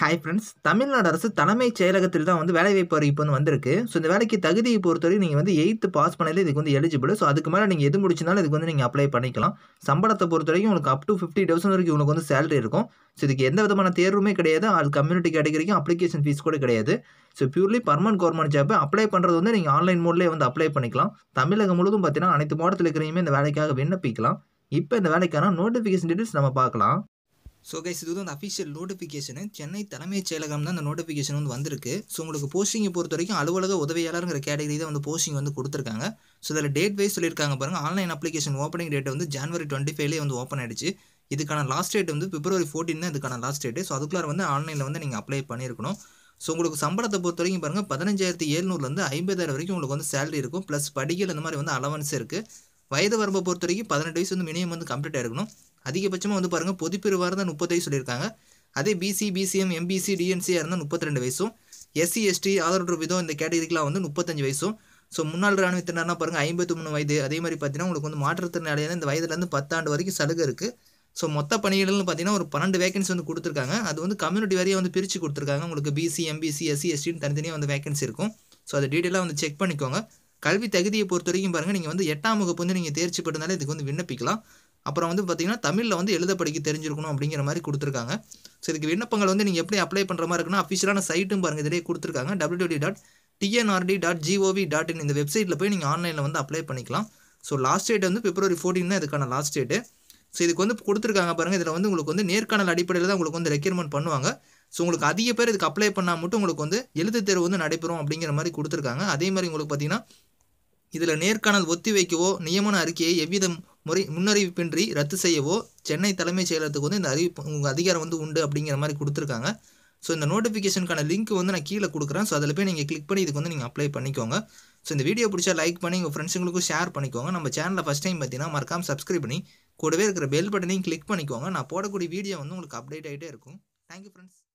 hi friends Tamil Nadu அரசு தலைமைச் செயலகத்தில் தான் வந்து வேலைவாய்ப்பு இப்போ வந்து வந்திருக்கு ஸோ இந்த வேலைக்கு தகுதியை பொறுத்தவரை நீங்கள் வந்து எயித்து பாஸ் பண்ணலே இதுக்கு வந்து எலிஜிபிள் ஸோ அதுக்கு மேலே நீங்கள் எது முடிச்சிருந்தாலும் இதுக்கு வந்து நீங்கள் அப்ளை பண்ணிக்கலாம் சம்பளத்தை பொறுத்த வரைக்கும் உங்களுக்கு அப் டு ஃபிஃப்டி தௌசண்ட் வரைக்கும் உங்களுக்கு வந்து சேலரி இருக்கும் ஸோ இதுக்கு எந்த விதமான தேர்வுமே கிடையாது அது கம்யூனிட்டி கேட்டகரிக்கும் அப்ளிகேஷன் ஃபீஸ் கூட கிடையாது so purely permanent government job apply பண்ணுறது வந்து நீங்கள் ஆன்லைன் மோட்லேயே வந்து அப்ளை பண்ணிக்கலாம் தமிழகம் முழுவதும் பார்த்தீங்கன்னா அனைத்து மாவட்டத்தில் இருக்கிறீங்க இந்த வேலைக்காக விண்ணப்பிக்கலாம் இப்போ இந்த வேலைக்கான நோட்டிஃபிகேஷன் டீட்டெயில்ஸ் நம்ம பார்க்கலாம் ஸோ கைஸ் இது வந்து அந்த அஃபிஷியல் நோட்டிஃபிகேஷனு சென்னை தலைமைச் செயலகம் தான் அந்த நோட்டிஃபிகேஷன் வந்து வந்திருக்கு ஸோ உங்களுக்கு போஸ்டிங்கை பொறுத்த வரைக்கும் அலுவலக உதவியாளருங்கிற கேட்டகரி தான் வந்து போஸ்டிங் வந்து கொடுத்துருக்காங்க ஸோ அதில் டேட் வைஸ் சொல்லியிருக்காங்க பாருங்க ஆன்லைன் அப்ளிகேஷன் ஓப்பனிங் டேட் வந்து ஜான்வரி டுவெண்ட்டி ஃபைவ்லேயே வந்து ஓப்பன் ஆயிடுச்சு இதுக்கான லாஸ்ட் டேட் வந்து பிப்ரவரி ஃபோர்டீன் தான் இதுக்கான லாஸ்ட் டேட் ஸோ அதுக்குள்ளார வந்து ஆன்லைனில் வந்து நீங்கள் அப்ளை பண்ணியிருக்கணும் ஸோ உங்களுக்கு சம்பளத்தை பொறுத்த வரைக்கும் பாருங்கள் பதினஞ்சாயிரத்தி ஏழ்நூறுலேருந்து ஐம்பதாயிரம் வரைக்கும் உங்களுக்கு வந்து சேலரி இருக்கும் ப்ளஸ் படிகள் இந்த மாதிரி வந்து அலவன்ஸ் இருக்குது வயது வரம்பை பொறுத்த வரைக்கும் பதினெட்டு வயசு வந்து மினிமம் வந்து கம்ப்ளீட் ஆயிருக்கணும் அதிகபட்சமாக வந்து பாருங்கள் பொதுப்பிரிவாக இருந்தால் முப்பத்தைது சொல்லியிருக்காங்க அதே பிசி பிசிஎம் எம்பிசி டிஎன்சியாக இருந்தால் முப்பத்தி ரெண்டு வயசும் எஸ்சி எஸ்டி ஆதரவு விதம் இந்த கேட்டகரிக்கெலாம் வந்து முப்பத்தஞ்சு வயசும் ஸோ முன்னாள் ராணுவத்தினர்னா பாருங்கள் ஐம்பத்தி மூணு வயது அதே மாதிரி பார்த்தீங்கன்னா உங்களுக்கு வந்து மாற்றுத்திறனாளியாக இந்த வயதுலேருந்து பத்தாண்டு வரைக்கும் சலுகை இருக்குது ஸோ மொத்த பணியிடங்கள்னு பார்த்தீங்கன்னா ஒரு பன்னெண்டு வேகன்சி வந்து கொடுத்துருக்காங்க அது வந்து கம்யூனிட்டி வரையே வந்து பிரித்து கொடுத்துருக்காங்க உங்களுக்கு பிசி எம்பிசி எஸ்சி எஸ்டின்னு தனித்தனியாக வந்து வேகன்சி இருக்கும் ஸோ அதை டீட்டெயிலாக வந்து செக் பண்ணிக்கோங்க கல்வி தகுதியை பொறுத்த வரைக்கும் பாருங்கள் நீங்கள் வந்து எட்டாம் வகுப்பு வந்து நீங்கள் தேர்ச்சி பெற்றிருந்தாலே இதுக்கு வந்து விண்ணப்பிக்கலாம் அப்புறம் வந்து பார்த்தீங்கன்னா தமிழில் வந்து எழுத படிக்க தெரிஞ்சிருக்கணும் அப்படிங்கிற மாதிரி கொடுத்துருக்காங்க ஸோ இதுக்கு விண்ணப்பங்கள் வந்து நீங்கள் எப்படி அப்ளை பண்ணுற மாதிரி இருக்குன்னா அஃபிஷியலான சைட்டும் பாருங்கள் இதிலே கொடுத்துருக்காங்க W D dot T N R D dot G O V dot in இந்த வெப்சைட்டில் போய் நீங்கள் ஆன்லைனில் வந்து அப்ளை பண்ணிக்கலாம் ஸோ லாஸ்ட் டேட் வந்து பிப்ரவரி ஃபோர்டீன் தான் இதுக்கான லாஸ்ட் டேட்டு ஸோ இதுக்கு வந்து கொடுத்துருக்காங்க பாருங்கள் இதில் வந்து உங்களுக்கு வந்து நேர்காணல் அடிப்படையில் தான் உங்களுக்கு வந்து ரெக்யர்மெண்ட் பண்ணுவாங்க ஸோ உங்களுக்கு அதிக பேர் இதுக்கு அப்ளை பண்ணால் மட்டும் உங்களுக்கு வந்து எழுத்து தேர்வு வந்து நடைபெறும் அப்படிங்கிற மாதிரி கொடுத்துருக்காங்க அதே மாதிரி உங்களுக்கு பார்த்தீங்கன்னா இதில் நேர்காணல் ஒத்தி வைக்கவோ நியமன அறிக்கையை எவ்விதம் முறை முன்னறிவிப்பின்றி ரத்து செய்யவோ சென்னை தலைமைச் செயலகத்துக்கு வந்து இந்த அறிவிப்பு உங்கள் அதிகாரம் வந்து உண்டு அப்படிங்கிற மாதிரி கொடுத்துருக்காங்க ஸோ இந்த நோட்டிஃபிகேஷனுக்கான லிங்க் வந்து நான் கீழே கொடுக்குறேன் ஸோ அதில் போய் நீங்கள் கிளிக் பண்ணி இதுக்கு வந்து நீங்கள் அப்ளை பண்ணிக்கோங்க ஸோ இந்த வீடியோ பிடிச்சா லைக் பண்ணி உங்கள் ஃப்ரெண்ட்ஸுங்களுக்கும் ஷேர் பண்ணிக்கோங்க நம்ம சேனலில் ஃபஸ்ட் டைம் பார்த்தீங்கன்னா மறக்காமல் சப்ஸ்கிரைப் பண்ணி கூடவே இருக்கிற பெல் பட்டனையும் கிளிக் பண்ணிக்கோங்க நான் போடக்கூடிய வீடியோ வந்து உங்களுக்கு அப்டேட் ஆகிட்டே இருக்கும் தேங்க்யூ ஃப்ரெண்ட்ஸ்